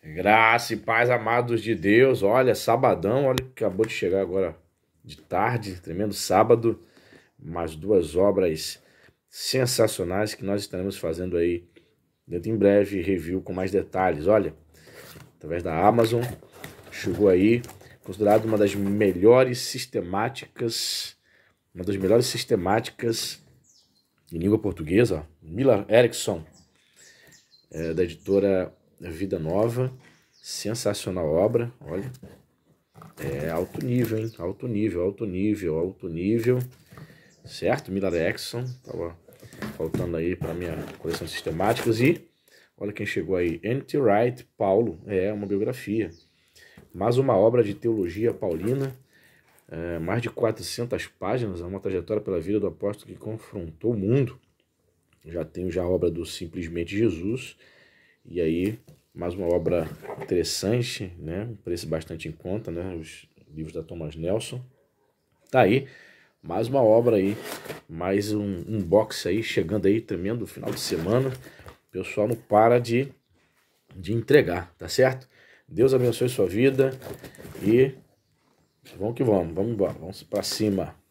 Graça e paz, amados de Deus. Olha, sabadão, olha que acabou de chegar agora de tarde, tremendo sábado. Mais duas obras sensacionais que nós estaremos fazendo aí dentro em breve, review com mais detalhes. Olha, através da Amazon, chegou aí, considerado uma das melhores sistemáticas, uma das melhores sistemáticas em língua portuguesa, Mila Erickson, é, da editora Vida Nova, sensacional obra, olha. É alto nível, hein? Alto nível, alto nível, alto nível. Certo? Miller Exxon, tava faltando aí para minha coleção de sistemáticas. E olha quem chegou aí, Anti Wright, Paulo, é uma biografia. Mais uma obra de teologia paulina, é, mais de 400 páginas, é uma trajetória pela vida do apóstolo que confrontou o mundo. Já tenho já a obra do Simplesmente Jesus, e aí, mais uma obra interessante, né? Um preço bastante em conta, né? Os livros da Thomas Nelson. Tá aí, mais uma obra aí, mais um, um box aí, chegando aí, tremendo final de semana. O pessoal não para de, de entregar, tá certo? Deus abençoe sua vida e vamos que vamos, vamos embora, vamos para cima.